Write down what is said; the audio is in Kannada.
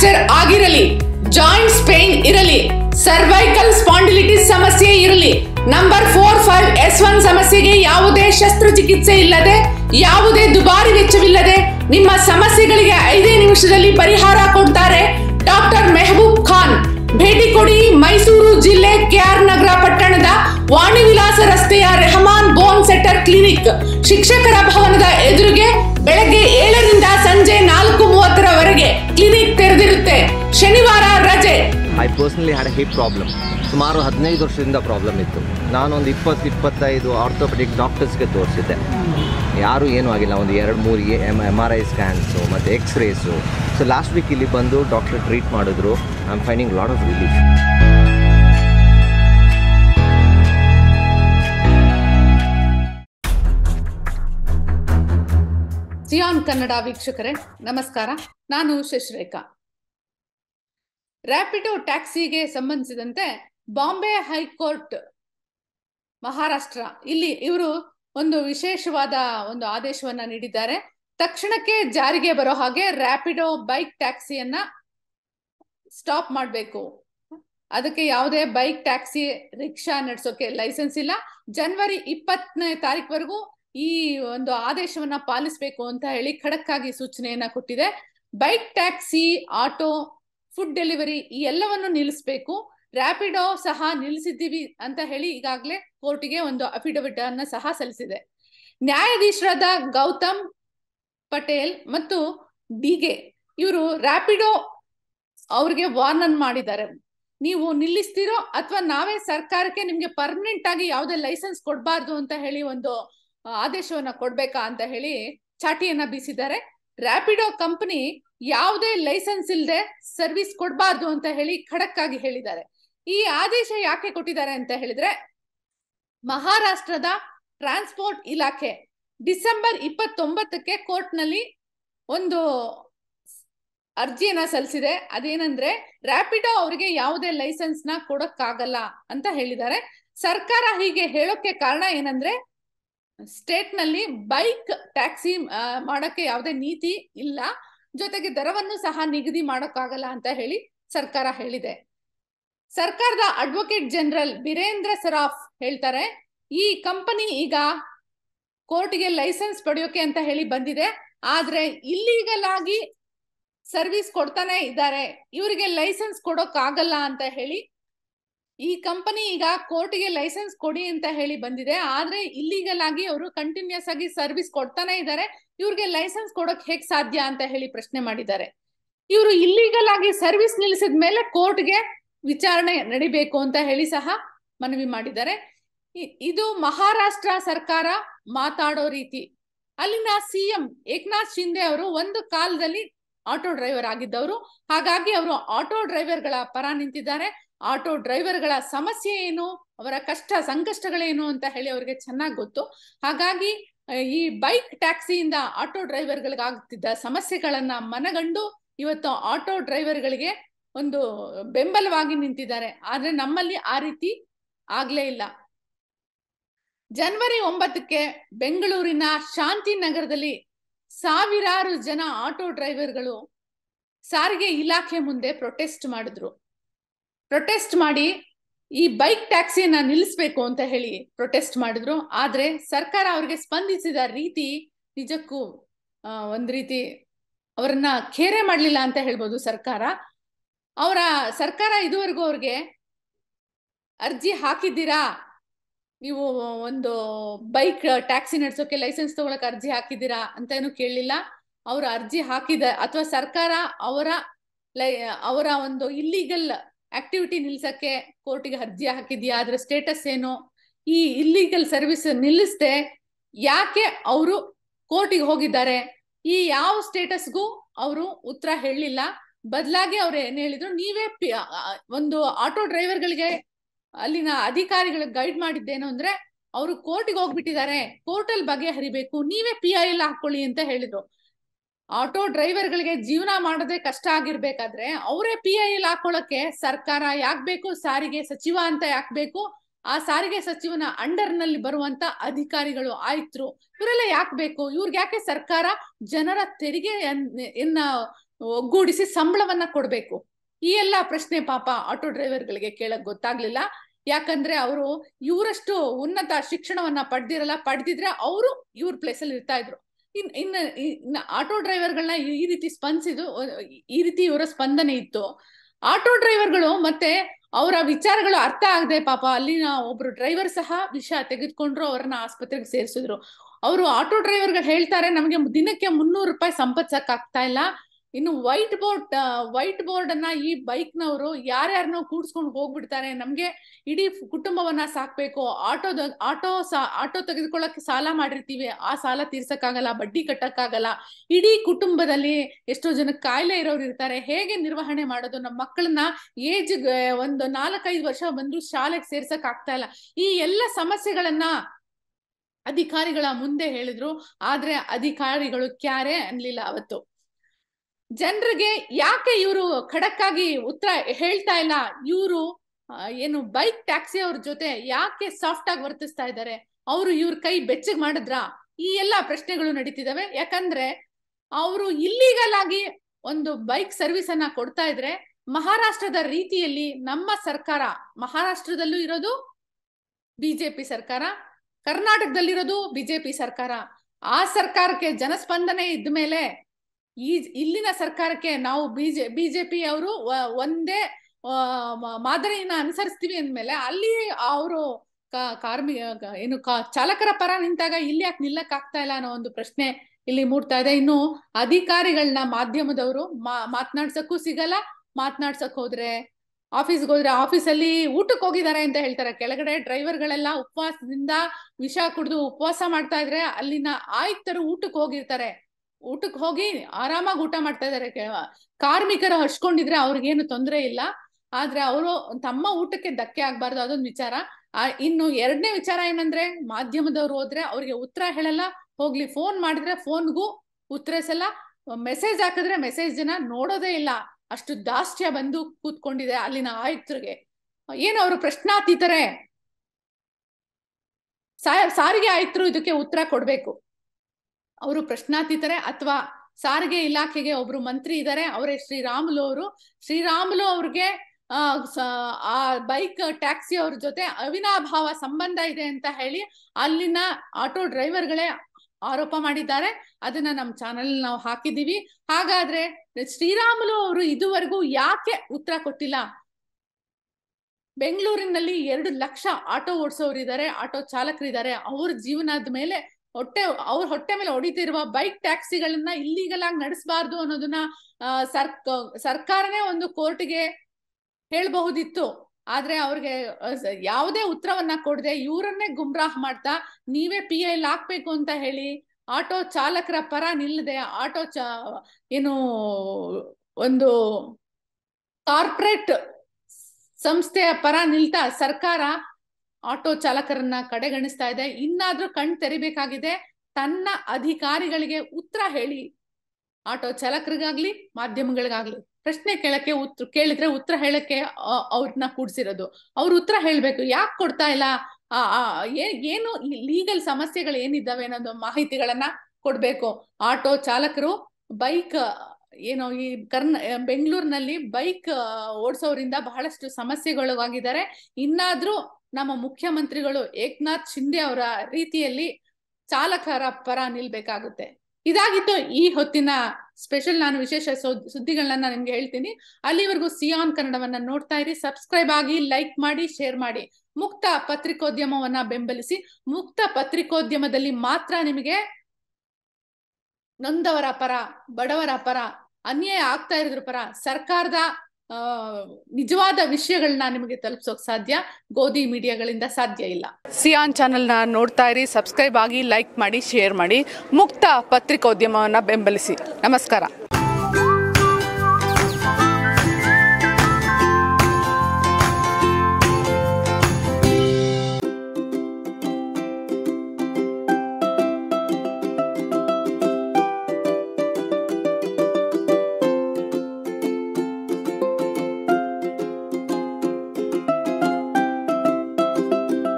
ಫ್ರಾಕ್ಚರ್ ಆಗಿರಲಿ ಜಾಯಿಂಟ್ಸ್ ಪೇನ್ ಇರಲಿ ಸರ್ವೈಕಲ್ ಸ್ಪಾಂಡಿಲಿಟಿಸ್ ಸಮಸ್ಯೆ ಇರಲಿ number four five S one ಸಮಸ್ಯೆಗೆ ಯಾವುದೇ ಶಸ್ತ್ರಚಿಕಿತ್ಸೆ ಇಲ್ಲದೆ ಯಾವುದೇ ದುಬಾರಿ ವೆಚ್ಚವಿಲ್ಲದೆ ನಿಮ್ಮ ಸಮಸ್ಯೆಗಳಿಗೆ ಐದೇ ನಿಮಿಷದಲ್ಲಿ ಪರಿಹಾರ ಕೊಡ್ತಾರೆ ಡಾಕ್ಟರ್ ಮೆಹಬೂಬ್ ಖಾನ್ ಭೇಟಿ ಕೊಡಿ ಮೈಸೂರು ಜಿಲ್ಲೆ ಕೆಆರ್ ನಗರ ಪಟ್ಟಣದ ವಾಣಿ ವಿಲಾಸ ರಸ್ತೆಯ ರೆಹಮಾನ್ ಬೋನ್ ಸೆಟರ್ ಕ್ಲಿನಿಕ್ ಶಿಕ್ಷಕರ ಭವನದ ಎದುರಿಗೆ ಬೆಳಗ್ಗೆ ಏಳು ಶನಿವಾರ ರಜೆ I personally had hip problem ಸುಮಾರು ಹದಿನೈದು ವರ್ಷದಿಂದ ಪ್ರಾಬ್ಲಮ್ ಇತ್ತು ನಾನೊಂದು ಇಪ್ಪತ್ತು ಇಪ್ಪತ್ತೈದು ಆರ್ಥೋಪೆಡಿಕ್ ಡಾಕ್ಟರ್ಸ್ಗೆ ತೋರಿಸಿದ್ದೆ ಯಾರೂ ಏನೂ ಆಗಿಲ್ಲ ಒಂದು ಎರಡು ಮೂರು M M R I scans ಮತ್ತು ರೇಸು ಸೊ ಲಾಸ್ಟ್ ವೀಕ್ ಇಲ್ಲಿ ಬಂದು ಡಾಕ್ಟರ್ ಟ್ರೀಟ್ ಮಾಡಿದ್ರು I am finding lot of relief ಜಿಯಾನ್ ಕನ್ನಡ ವೀಕ್ಷಕರೇ ನಮಸ್ಕಾರ ನಾನು ಶಶಿರೇಖಾ ರ್ಯಾಪಿಡೋ ಟ್ಯಾಕ್ಸಿಗೆ ಸಂಬಂಧಿಸಿದಂತೆ ಬಾಂಬೆ ಹೈಕೋರ್ಟ್ ಮಹಾರಾಷ್ಟ್ರ ಇಲ್ಲಿ ಇವರು ಒಂದು ವಿಶೇಷವಾದ ಒಂದು ಆದೇಶವನ್ನ ನೀಡಿದ್ದಾರೆ ತಕ್ಷಣಕ್ಕೆ ಜಾರಿಗೆ ಬರೋ ಹಾಗೆ ರ್ಯಾಪಿಡೋ ಬೈಕ್ ಟ್ಯಾಕ್ಸಿಯನ್ನ ಸ್ಟಾಪ್ ಮಾಡಬೇಕು ಅದಕ್ಕೆ ಯಾವುದೇ ಬೈಕ್ ಟ್ಯಾಕ್ಸಿ ರಿಕ್ಷಾ ನಡೆಸೋಕೆ ಲೈಸೆನ್ಸ್ ಇಲ್ಲ ಜನವರಿ ಇಪ್ಪತ್ತನೇ ತಾರೀಕುವರೆಗೂ ಈ ಒಂದು ಆದೇಶವನ್ನ ಪಾಲಿಸಬೇಕು ಅಂತ ಹೇಳಿ ಖಡಕ್ಕಾಗಿ ಸೂಚನೆಯನ್ನ ಕೊಟ್ಟಿದೆ bike taxi auto food delivery ಈ ಎಲ್ಲವನ್ನು ನಿಲ್ಲಿಸಬೇಕು ರ್ಯಾಪಿಡೋ ಸಹ ನಿಲ್ಲಿಸಿದ್ದೀವಿ ಅಂತ ಹೇಳಿ ಈಗಾಗಲೇ ಕೋರ್ಟಿಗೆ ಒಂದು ಅಫಿಡವಿಟ್ ಅನ್ನ ಸಹ ಸಲ್ಲಿಸಿದೆ ನ್ಯಾಯಾಧೀಶರಾದ ಗೌತಮ್ ಪಟೇಲ್ ಮತ್ತು ಡಿಗೆ ಇವರು ರ್ಯಾಪಿಡೋ ಅವ್ರಿಗೆ ವಾರ್ನನ್ ಮಾಡಿದ್ದಾರೆ ನೀವು ನಿಲ್ಲಿಸ್ತೀರೋ ಅಥವಾ ನಾವೇ ಸರ್ಕಾರಕ್ಕೆ ನಿಮ್ಗೆ ಪರ್ಮನೆಂಟ್ ಆಗಿ ಯಾವುದೇ ಲೈಸೆನ್ಸ್ ಕೊಡಬಾರ್ದು ಅಂತ ಹೇಳಿ ಒಂದು ಆದೇಶವನ್ನ ಕೊಡ್ಬೇಕಾ ಅಂತ ಹೇಳಿ ಚಾಟಿಯನ್ನ ಬೀಸಿದ್ದಾರೆ ರ್ಯಾಪಿಡೋ ಕಂಪನಿ ಯಾವುದೇ ಲೈಸೆನ್ಸ್ ಇಲ್ಲದೆ ಸರ್ವಿಸ್ ಕೊಡಬಾರ್ದು ಅಂತ ಹೇಳಿ ಖಡಕ್ ಆಗಿ ಹೇಳಿದ್ದಾರೆ ಈ ಆದೇಶ ಯಾಕೆ ಕೊಟ್ಟಿದ್ದಾರೆ ಅಂತ ಹೇಳಿದ್ರೆ ಮಹಾರಾಷ್ಟ್ರದ ಟ್ರಾನ್ಸ್ಪೋರ್ಟ್ ಇಲಾಖೆ ಡಿಸೆಂಬರ್ ಇಪ್ಪತ್ತೊಂಬತ್ತಕ್ಕೆ ಕೋರ್ಟ್ನಲ್ಲಿ ಒಂದು ಅರ್ಜಿಯನ್ನ ಸಲ್ಲಿಸಿದೆ ಅದೇನಂದ್ರೆ ರ್ಯಾಪಿಡೋ ಅವರಿಗೆ ಯಾವುದೇ ಲೈಸೆನ್ಸ್ ನ ಕೊಡಕ್ಕಾಗಲ್ಲ ಅಂತ ಹೇಳಿದ್ದಾರೆ ಸರ್ಕಾರ ಹೀಗೆ ಹೇಳೋಕೆ ಕಾರಣ ಏನಂದ್ರೆ ಸ್ಟೇಟ್ ನಲ್ಲಿ ಬೈಕ್ ಟ್ಯಾಕ್ಸಿ ಮಾಡಕ್ಕೆ ಯಾವುದೇ ನೀತಿ ಇಲ್ಲ ಜೊತೆಗೆ ದರವನ್ನು ಸಹ ನಿಗದಿ ಮಾಡೋಕ್ಕಾಗಲ್ಲ ಅಂತ ಹೇಳಿ ಸರ್ಕಾರ ಹೇಳಿದೆ ಸರ್ಕಾರದ ಅಡ್ವೊಕೇಟ್ ಜನರಲ್ ಬಿರೇಂದ್ರ ಸರಾಫ್ ಹೇಳ್ತಾರೆ ಈ ಕಂಪನಿ ಈಗ ಕೋರ್ಟ್ಗೆ ಲೈಸೆನ್ಸ್ ಪಡೆಯೋಕೆ ಅಂತ ಹೇಳಿ ಬಂದಿದೆ ಆದ್ರೆ ಇಲ್ಲಿಗಲ್ ಆಗಿ ಸರ್ವಿಸ್ ಕೊಡ್ತಾನೆ ಇದ್ದಾರೆ ಇವರಿಗೆ ಲೈಸೆನ್ಸ್ ಕೊಡೋಕ್ಕಾಗಲ್ಲ ಅಂತ ಹೇಳಿ ಈ ಕಂಪನಿ ಈಗ ಕೋರ್ಟ್ಗೆ ಲೈಸೆನ್ಸ್ ಕೊಡಿ ಅಂತ ಹೇಳಿ ಬಂದಿದೆ ಆದ್ರೆ ಇಲ್ಲಿಗಲ್ ಆಗಿ ಅವರು ಕಂಟಿನ್ಯೂಸ್ ಆಗಿ ಸರ್ವಿಸ್ ಕೊಡ್ತಾನೆ ಇದ್ದಾರೆ ಇವ್ರಿಗೆ ಲೈಸೆನ್ಸ್ ಕೊಡೋಕ್ ಹೇಗ್ ಸಾಧ್ಯ ಅಂತ ಹೇಳಿ ಪ್ರಶ್ನೆ ಮಾಡಿದ್ದಾರೆ ಇವರು ಇಲ್ಲಿಗಲ್ ಆಗಿ ಸರ್ವಿಸ್ ನಿಲ್ಲಿಸಿದ ಮೇಲೆ ಕೋರ್ಟ್ಗೆ ವಿಚಾರಣೆ ನಡಿಬೇಕು ಅಂತ ಹೇಳಿ ಸಹ ಮನವಿ ಮಾಡಿದ್ದಾರೆ ಇದು ಮಹಾರಾಷ್ಟ್ರ ಸರ್ಕಾರ ಮಾತಾಡೋ ರೀತಿ ಅಲ್ಲಿನ ಸಿಎಂ ಏಕನಾಥ್ ಶಿಂದೆ ಅವರು ಒಂದು ಕಾಲದಲ್ಲಿ ಆಟೋ ಡ್ರೈವರ್ ಆಗಿದ್ದವರು ಹಾಗಾಗಿ ಅವರು ಆಟೋ ಡ್ರೈವರ್ ಗಳ ಪರ ನಿಂತಿದ್ದಾರೆ ಆಟೋ ಡ್ರೈವರ್ಗಳ ಸಮಸ್ಯೆ ಏನು ಅವರ ಕಷ್ಟ ಸಂಕಷ್ಟಗಳೇನು ಅಂತ ಹೇಳಿ ಅವರಿಗೆ ಚೆನ್ನಾಗಿ ಗೊತ್ತು ಹಾಗಾಗಿ ಈ ಬೈಕ್ ಟ್ಯಾಕ್ಸಿಯಿಂದ ಆಟೋ ಡ್ರೈವರ್ಗಳಿಗಾಗ್ತಿದ್ದ ಸಮಸ್ಯೆಗಳನ್ನ ಮನಗಂಡು ಇವತ್ತು ಆಟೋ ಡ್ರೈವರ್ಗಳಿಗೆ ಒಂದು ಬೆಂಬಲವಾಗಿ ನಿಂತಿದ್ದಾರೆ ಆದ್ರೆ ನಮ್ಮಲ್ಲಿ ಆ ರೀತಿ ಆಗ್ಲೇ ಇಲ್ಲ ಜನವರಿ ಒಂಬತ್ತಕ್ಕೆ ಬೆಂಗಳೂರಿನ ಶಾಂತಿನಗರದಲ್ಲಿ ಸಾವಿರಾರು ಜನ ಆಟೋ ಡ್ರೈವರ್ಗಳು ಸಾರಿಗೆ ಇಲಾಖೆ ಮುಂದೆ ಪ್ರೊಟೆಸ್ಟ್ ಮಾಡಿದ್ರು ಪ್ರೊಟೆಸ್ಟ್ ಮಾಡಿ ಈ ಬೈಕ್ ಟ್ಯಾಕ್ಸಿಯನ್ನ ನಿಲ್ಲಿಸ್ಬೇಕು ಅಂತ ಹೇಳಿ ಪ್ರೊಟೆಸ್ಟ್ ಮಾಡಿದ್ರು ಆದ್ರೆ ಸರ್ಕಾರ ಅವ್ರಿಗೆ ಸ್ಪಂದಿಸಿದ ರೀತಿ ನಿಜಕ್ಕೂ ಒಂದ್ ರೀತಿ ಅವರನ್ನ ಖೇರೆ ಮಾಡ್ಲಿಲ್ಲ ಅಂತ ಹೇಳ್ಬೋದು ಸರ್ಕಾರ ಅವರ ಸರ್ಕಾರ ಇದುವರೆಗೂ ಅವ್ರಿಗೆ ಅರ್ಜಿ ಹಾಕಿದ್ದೀರಾ ನೀವು ಒಂದು ಬೈಕ್ ಟ್ಯಾಕ್ಸಿ ನಡೆಸೋಕೆ ಲೈಸೆನ್ಸ್ ತಗೊಳಕ್ ಅರ್ಜಿ ಹಾಕಿದ್ದೀರಾ ಅಂತ ಏನು ಕೇಳಲಿಲ್ಲ ಅವರು ಅರ್ಜಿ ಹಾಕಿದ ಅಥವಾ ಸರ್ಕಾರ ಅವರ ಲೈ ಅವರ ಒಂದು ಇಲ್ಲಿಗಲ್ ಆಕ್ಟಿವಿಟಿ ನಿಲ್ಸಕ್ಕೆ ಕೋರ್ಟಿಗೆ ಅರ್ಜಿ ಹಾಕಿದ್ಯಾ ಅದ್ರ ಸ್ಟೇಟಸ್ ಏನು ಈ ಇಲ್ಲಿಗಲ್ ಸರ್ವಿಸ್ ನಿಲ್ಲಿಸದೆ ಯಾಕೆ ಅವರು ಕೋರ್ಟಿಗೆ ಹೋಗಿದ್ದಾರೆ ಈ ಯಾವ ಸ್ಟೇಟಸ್ಗೂ ಅವರು ಉತ್ತರ ಹೇಳಲಿಲ್ಲ ಬದಲಾಗಿ ಅವ್ರು ಏನ್ ಹೇಳಿದ್ರು ನೀವೇ ಒಂದು ಆಟೋ ಡ್ರೈವರ್ಗಳಿಗೆ ಅಲ್ಲಿನ ಅಧಿಕಾರಿಗಳಿಗೆ ಗೈಡ್ ಮಾಡಿದ್ದೇನು ಅಂದ್ರೆ ಅವರು ಕೋರ್ಟಿಗೆ ಹೋಗ್ಬಿಟ್ಟಿದ್ದಾರೆ ಕೋರ್ಟಲ್ ಬಗೆ ಹರಿಬೇಕು ನೀವೇ ಪಿ ಐ ಎಲ್ ಹಾಕೊಳ್ಳಿ ಅಂತ ಹೇಳಿದ್ರು ಆಟೋ ಡ್ರೈವರ್ ಗಳಿಗೆ ಜೀವನ ಮಾಡೋದೇ ಕಷ್ಟ ಆಗಿರ್ಬೇಕಾದ್ರೆ ಅವರೇ ಪಿ ಐ ಎಲ್ ಹಾಕೊಳಕ್ಕೆ ಸರ್ಕಾರ ಬೇಕು ಸಾರಿಗೆ ಸಚಿವ ಅಂತ ಬೇಕು ಆ ಸಾರಿಗೆ ಸಚಿವನ ಅಂಡರ್ ನಲ್ಲಿ ಬರುವಂತ ಅಧಿಕಾರಿಗಳು ಆಯ್ತರು ಇವರೆಲ್ಲ ಬೇಕು ಇವ್ರಿಗೆ ಯಾಕೆ ಸರ್ಕಾರ ಜನರ ತೆರಿಗೆ ಎನ್ನ ಒಗ್ಗೂಡಿಸಿ ಸಂಬಳವನ್ನ ಕೊಡ್ಬೇಕು ಈ ಎಲ್ಲ ಪ್ರಶ್ನೆ ಪಾಪ ಆಟೋ ಡ್ರೈವರ್ ಗಳಿಗೆ ಕೇಳಕ್ ಗೊತ್ತಾಗ್ಲಿಲ್ಲ ಯಾಕಂದ್ರೆ ಅವರು ಇವರಷ್ಟು ಉನ್ನತ ಶಿಕ್ಷಣವನ್ನ ಪಡೆದಿರಲ್ಲ ಪಡೆದಿದ್ರೆ ಅವರು ಇವ್ರ ಪ್ಲೇಸಲ್ಲಿ ಇರ್ತಾ ಇದ್ರು ಇನ್ ಇನ್ನು ಆಟೋ ಡ್ರೈವರ್ಗಳನ್ನ ಈ ರೀತಿ ಸ್ಪಂದಿಸಿದ್ರು ಈ ರೀತಿ ಇವರ ಸ್ಪಂದನೆ ಇತ್ತು ಆಟೋ ಡ್ರೈವರ್ಗಳು ಮತ್ತೆ ಅವರ ವಿಚಾರಗಳು ಅರ್ಥ ಆಗದೆ ಪಾಪ ಅಲ್ಲಿನ ಒಬ್ರು ಡ್ರೈವರ್ ಸಹ ವಿಷ ತೆಗೆದುಕೊಂಡ್ರು ಅವರನ್ನ ಆಸ್ಪತ್ರೆಗೆ ಸೇರಿಸಿದ್ರು ಅವರು ಆಟೋ ಡ್ರೈವರ್ ಗಳು ಹೇಳ್ತಾರೆ ನಮಗೆ ದಿನಕ್ಕೆ ಮುನ್ನೂರು ರೂಪಾಯಿ ಸಂಪತ್ ಸಾಕಾಗ್ತಾ ಇಲ್ಲ ಇನ್ನು ವೈಟ್ ಬೋರ್ಡ್ ವೈಟ್ ಬೋರ್ಡ್ ಅನ್ನ ಈ ಬೈಕ್ ನವರು ಯಾರ್ಯಾರನ್ನೋ ಕೂಡ್ಸ್ಕೊಂಡು ಹೋಗ್ಬಿಡ್ತಾರೆ ನಮ್ಗೆ ಇಡೀ ಕುಟುಂಬವನ್ನ ಸಾಕ್ಬೇಕು ಆಟೋ ಆಟೋ ಸಾ ಆಟೋ ತೆಗೆದುಕೊಳ್ಳಕ್ಕೆ ಸಾಲ ಮಾಡಿರ್ತೀವಿ ಆ ಸಾಲ ಆಗಲ್ಲ ಬಡ್ಡಿ ಕಟ್ಟಕ್ಕಾಗಲ್ಲ ಇಡೀ ಕುಟುಂಬದಲ್ಲಿ ಎಷ್ಟೋ ಜನ ಕಾಯಿಲೆ ಇರೋರು ಇರ್ತಾರೆ ಹೇಗೆ ನಿರ್ವಹಣೆ ಮಾಡೋದು ನಮ್ಮ ಮಕ್ಕಳನ್ನ ಏಜ್ ಒಂದು ನಾಲ್ಕೈದು ವರ್ಷ ಬಂದ್ರು ಶಾಲೆಗೆ ಸೇರ್ಸಕ್ ಆಗ್ತಾ ಇಲ್ಲ ಈ ಎಲ್ಲ ಸಮಸ್ಯೆಗಳನ್ನ ಅಧಿಕಾರಿಗಳ ಮುಂದೆ ಹೇಳಿದ್ರು ಆದ್ರೆ ಅಧಿಕಾರಿಗಳು ಕ್ಯಾರೆ ಅನ್ಲಿಲ್ಲ ಅವತ್ತು ಜನರಿಗೆ ಯಾಕೆ ಇವರು ಖಡಕ್ ಆಗಿ ಉತ್ತರ ಹೇಳ್ತಾ ಇಲ್ಲ ಇವರು ಏನು ಬೈಕ್ ಟ್ಯಾಕ್ಸಿ ಅವ್ರ ಜೊತೆ ಯಾಕೆ ಸಾಫ್ಟ್ ಆಗಿ ವರ್ತಿಸ್ತಾ ಇದ್ದಾರೆ ಅವರು ಇವ್ರ ಕೈ ಬೆಚ್ಚಗ್ ಮಾಡಿದ್ರ ಈ ಎಲ್ಲಾ ಪ್ರಶ್ನೆಗಳು ನಡೀತಿದಾವೆ ಯಾಕಂದ್ರೆ ಅವರು ಇಲ್ಲಿಗಲ್ ಆಗಿ ಒಂದು ಬೈಕ್ ಸರ್ವಿಸ್ ಅನ್ನ ಕೊಡ್ತಾ ಇದ್ರೆ ಮಹಾರಾಷ್ಟ್ರದ ರೀತಿಯಲ್ಲಿ ನಮ್ಮ ಸರ್ಕಾರ ಮಹಾರಾಷ್ಟ್ರದಲ್ಲೂ ಇರೋದು ಬಿಜೆಪಿ ಸರ್ಕಾರ ಕರ್ನಾಟಕದಲ್ಲಿರೋದು ಬಿಜೆಪಿ ಸರ್ಕಾರ ಆ ಸರ್ಕಾರಕ್ಕೆ ಜನಸ್ಪಂದನೆ ಇದ್ಮೇಲೆ ಈ ಇಲ್ಲಿನ ಸರ್ಕಾರಕ್ಕೆ ನಾವು ಬಿಜೆ ಬಿಜೆಪಿ ಅವರು ಒಂದೇ ಮಾದರಿಯನ್ನ ಅನುಸರಿಸ್ತೀವಿ ಅಂದ್ಮೇಲೆ ಅಲ್ಲಿ ಅವರು ಕಾರ್ಮಿ ಏನು ಚಾಲಕರ ಪರ ನಿಂತಾಗ ಇಲ್ಲಿ ಯಾಕೆ ನಿಲ್ಲಕ್ ಆಗ್ತಾ ಇಲ್ಲ ಅನ್ನೋ ಒಂದು ಪ್ರಶ್ನೆ ಇಲ್ಲಿ ಮೂಡ್ತಾ ಇದೆ ಇನ್ನು ಅಧಿಕಾರಿಗಳನ್ನ ಮಾಧ್ಯಮದವರು ಮಾತನಾಡ್ಸಕ್ಕೂ ಸಿಗಲ್ಲ ಮಾತನಾಡ್ಸಕ್ ಹೋದ್ರೆ ಆಫೀಸ್ಗೆ ಹೋದ್ರೆ ಆಫೀಸಲ್ಲಿ ಊಟಕ್ಕೆ ಹೋಗಿದ್ದಾರೆ ಅಂತ ಹೇಳ್ತಾರೆ ಕೆಳಗಡೆ ಡ್ರೈವರ್ಗಳೆಲ್ಲ ಉಪವಾಸದಿಂದ ವಿಷ ಕುಡಿದು ಉಪವಾಸ ಮಾಡ್ತಾ ಇದ್ರೆ ಅಲ್ಲಿನ ಆಯುಕ್ತರು ಊಟಕ್ಕೆ ಹೋಗಿರ್ತಾರೆ ಊಟಕ್ಕೆ ಹೋಗಿ ಆರಾಮಾಗಿ ಊಟ ಮಾಡ್ತಾ ಇದಾರೆ ಕಾರ್ಮಿಕರು ಹಚ್ಕೊಂಡಿದ್ರೆ ಅವ್ರಿಗೇನು ತೊಂದರೆ ಇಲ್ಲ ಆದ್ರೆ ಅವರು ತಮ್ಮ ಊಟಕ್ಕೆ ಧಕ್ಕೆ ಆಗ್ಬಾರ್ದು ಅದೊಂದು ವಿಚಾರ ಇನ್ನು ಎರಡನೇ ವಿಚಾರ ಏನಂದ್ರೆ ಮಾಧ್ಯಮದವ್ರು ಹೋದ್ರೆ ಅವ್ರಿಗೆ ಉತ್ತರ ಹೇಳಲ್ಲ ಹೋಗ್ಲಿ ಫೋನ್ ಮಾಡಿದ್ರೆ ಫೋನ್ಗೂ ಉತ್ತರಿಸಲ್ಲ ಮೆಸೇಜ್ ಹಾಕಿದ್ರೆ ಮೆಸೇಜ್ ಜನ ನೋಡೋದೇ ಇಲ್ಲ ಅಷ್ಟು ದಾಸ್ಟ್ಯ ಬಂದು ಕೂತ್ಕೊಂಡಿದೆ ಅಲ್ಲಿನ ಆಯುಕ್ತರಿಗೆ ಏನು ಅವರು ಪ್ರಶ್ನಾತೀತರೆ ಸಾರಿಗೆ ಆಯುಕ್ತರು ಇದಕ್ಕೆ ಉತ್ತರ ಕೊಡ್ಬೇಕು ಅವರು ಪ್ರಶ್ನಾತೀತರೆ ಅಥವಾ ಸಾರಿಗೆ ಇಲಾಖೆಗೆ ಒಬ್ರು ಮಂತ್ರಿ ಇದ್ದಾರೆ ಅವರೇ ಶ್ರೀರಾಮುಲು ಅವರು ಶ್ರೀರಾಮುಲು ಅವ್ರಿಗೆ ಆ ಬೈಕ್ ಟ್ಯಾಕ್ಸಿ ಅವ್ರ ಜೊತೆ ಅವಿನಾಭಾವ ಸಂಬಂಧ ಇದೆ ಅಂತ ಹೇಳಿ ಅಲ್ಲಿನ ಆಟೋ ಡ್ರೈವರ್ಗಳೇ ಆರೋಪ ಮಾಡಿದ್ದಾರೆ ಅದನ್ನ ನಮ್ಮ ಚಾನೆಲ್ ನಾವು ಹಾಕಿದೀವಿ ಹಾಗಾದ್ರೆ ಶ್ರೀರಾಮುಲು ಅವರು ಇದುವರೆಗೂ ಯಾಕೆ ಉತ್ತರ ಕೊಟ್ಟಿಲ್ಲ ಬೆಂಗಳೂರಿನಲ್ಲಿ ಎರಡು ಲಕ್ಷ ಆಟೋ ಓಡಿಸೋರು ಇದ್ದಾರೆ ಆಟೋ ಚಾಲಕರಿದ್ದಾರೆ ಅವ್ರ ಜೀವನದ ಮೇಲೆ ಹೊಟ್ಟೆ ಅವ್ರ ಹೊಟ್ಟೆ ಮೇಲೆ ಹೊಡಿತಿರುವ ಬೈಕ್ ಟ್ಯಾಕ್ಸಿಗಳನ್ನ ಇಲ್ಲಿಗಲ್ ಆಗಿ ನಡೆಸಬಾರ್ದು ಅನ್ನೋದನ್ನ ಸರ್ಕ ಸರ್ಕಾರನೇ ಒಂದು ಕೋರ್ಟ್ಗೆ ಹೇಳಬಹುದಿತ್ತು ಆದ್ರೆ ಅವ್ರಿಗೆ ಯಾವುದೇ ಉತ್ತರವನ್ನ ಕೊಡದೆ ಇವರನ್ನೇ ಗುಮ್ರಾಹ್ ಮಾಡ್ತಾ ನೀವೇ ಪಿ ಐ ಹಾಕ್ಬೇಕು ಅಂತ ಹೇಳಿ ಆಟೋ ಚಾಲಕರ ಪರ ನಿಲ್ಲದೆ ಆಟೋ ಚ ಏನು ಒಂದು ಕಾರ್ಪೊರೇಟ್ ಸಂಸ್ಥೆಯ ಪರ ನಿಲ್ತಾ ಸರ್ಕಾರ ಆಟೋ ಚಾಲಕರನ್ನ ಕಡೆಗಣಿಸ್ತಾ ಇದೆ ಇನ್ನಾದ್ರೂ ಕಣ್ ತೆರಿಬೇಕಾಗಿದೆ ತನ್ನ ಅಧಿಕಾರಿಗಳಿಗೆ ಉತ್ತರ ಹೇಳಿ ಆಟೋ ಚಾಲಕರಿಗಾಗ್ಲಿ ಮಾಧ್ಯಮಗಳಿಗಾಗ್ಲಿ ಪ್ರಶ್ನೆ ಕೇಳಕ್ಕೆ ಉತ್ತರ ಕೇಳಿದ್ರೆ ಉತ್ತರ ಹೇಳಕ್ಕೆ ಅವ್ರನ್ನ ಕೂಡ್ಸಿರೋದು ಅವ್ರ ಉತ್ತರ ಹೇಳ್ಬೇಕು ಯಾಕೆ ಕೊಡ್ತಾ ಇಲ್ಲ ಏನು ಲೀಗಲ್ ಸಮಸ್ಯೆಗಳು ಏನಿದ್ದಾವೆ ಅನ್ನೋದು ಮಾಹಿತಿಗಳನ್ನ ಕೊಡ್ಬೇಕು ಆಟೋ ಚಾಲಕರು ಬೈಕ್ ಏನೋ ಈ ಕರ್ನ ಬೆಂಗಳೂರಿನಲ್ಲಿ ಬೈಕ್ ಓಡಿಸೋರಿಂದ ಬಹಳಷ್ಟು ಸಮಸ್ಯೆಗಳು ಆಗಿದ್ದಾರೆ ಇನ್ನಾದ್ರೂ ನಮ್ಮ ಮುಖ್ಯಮಂತ್ರಿಗಳು ಏಕನಾಥ್ ಶಿಂದೆ ಅವರ ರೀತಿಯಲ್ಲಿ ಚಾಲಕರ ಪರ ನಿಲ್ಬೇಕಾಗುತ್ತೆ ಇದಾಗಿತ್ತು ಈ ಹೊತ್ತಿನ ಸ್ಪೆಷಲ್ ನಾನು ವಿಶೇಷ ಸುದ್ದಿಗಳನ್ನ ನಿಮ್ಗೆ ಹೇಳ್ತೀನಿ ಅಲ್ಲಿವರೆಗೂ ಸಿಯಾನ್ ಕನ್ನಡವನ್ನ ನೋಡ್ತಾ ಇರಿ ಸಬ್ಸ್ಕ್ರೈಬ್ ಆಗಿ ಲೈಕ್ ಮಾಡಿ ಶೇರ್ ಮಾಡಿ ಮುಕ್ತ ಪತ್ರಿಕೋದ್ಯಮವನ್ನ ಬೆಂಬಲಿಸಿ ಮುಕ್ತ ಪತ್ರಿಕೋದ್ಯಮದಲ್ಲಿ ಮಾತ್ರ ನಿಮಗೆ ನೊಂದವರ ಪರ ಬಡವರ ಪರ ಅನ್ಯಾಯ ಆಗ್ತಾ ಇರೋದ್ರ ಪರ ಸರ್ಕಾರದ ನಿಜವಾದ ವಿಷಯಗಳನ್ನ ನಿಮಗೆ ತಲುಪಿಸೋಕೆ ಸಾಧ್ಯ ಗೋಧಿ ಮೀಡಿಯಾಗಳಿಂದ ಸಾಧ್ಯ ಇಲ್ಲ ಸಿಯಾನ್ ಚಾನೆಲ್ನ ನೋಡ್ತಾ ಇರಿ ಸಬ್ಸ್ಕ್ರೈಬ್ ಆಗಿ ಲೈಕ್ ಮಾಡಿ ಶೇರ್ ಮಾಡಿ ಮುಕ್ತ ಪತ್ರಿಕೋದ್ಯಮವನ್ನು ಬೆಂಬಲಿಸಿ ನಮಸ್ಕಾರ